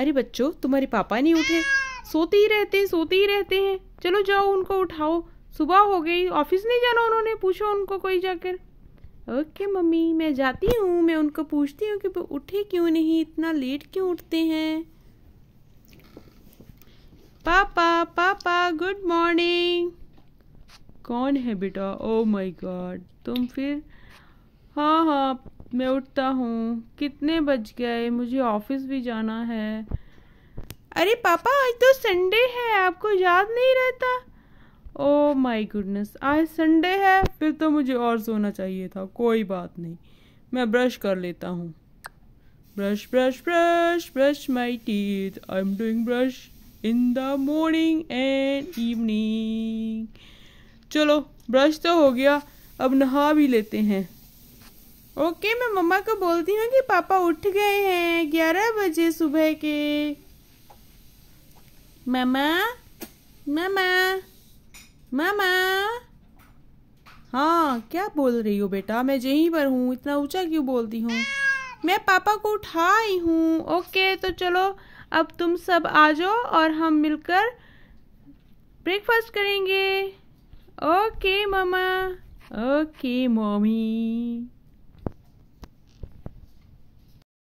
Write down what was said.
अरे बच्चों तुम्हारे पापा नहीं उठे सोते ही रहते हैं सोते ही रहते हैं चलो जाओ उनको उठाओ सुबह हो गई ऑफिस नहीं जाना उन्होंने पूछो उनको कोई जाकर ओके मम्मी मैं जाती हूँ मैं उनको पूछती हूँ कि वो उठे क्यों नहीं इतना लेट क्यों उठते हैं पापा पापा गुड मॉर्निंग कौन है बेटा ओ माय गॉड तुम फिर हाँ हाँ मैं उठता हूँ कितने बज गए मुझे ऑफिस भी जाना है अरे पापा आज तो संडे है आपको याद नहीं रहता ओ माई गुडनेस आज संडे है फिर तो मुझे और सोना चाहिए था कोई बात नहीं मैं ब्रश कर लेता हूँ brush brush brush brush my teeth I am doing brush in the morning and evening चलो ब्रश तो हो गया अब नहा भी लेते हैं ओके मैं मम्मा को बोलती हूँ कि पापा उठ गए हैं ग्यारह बजे सुबह के मामा मामा मामा हाँ क्या बोल रही हो बेटा मैं यहीं पर हूँ इतना ऊंचा क्यों बोलती हूँ मैं पापा को उठा ही हूँ ओके तो चलो अब तुम सब आ जाओ और हम मिलकर ब्रेकफास्ट करेंगे ओके मामा ओके मम्मी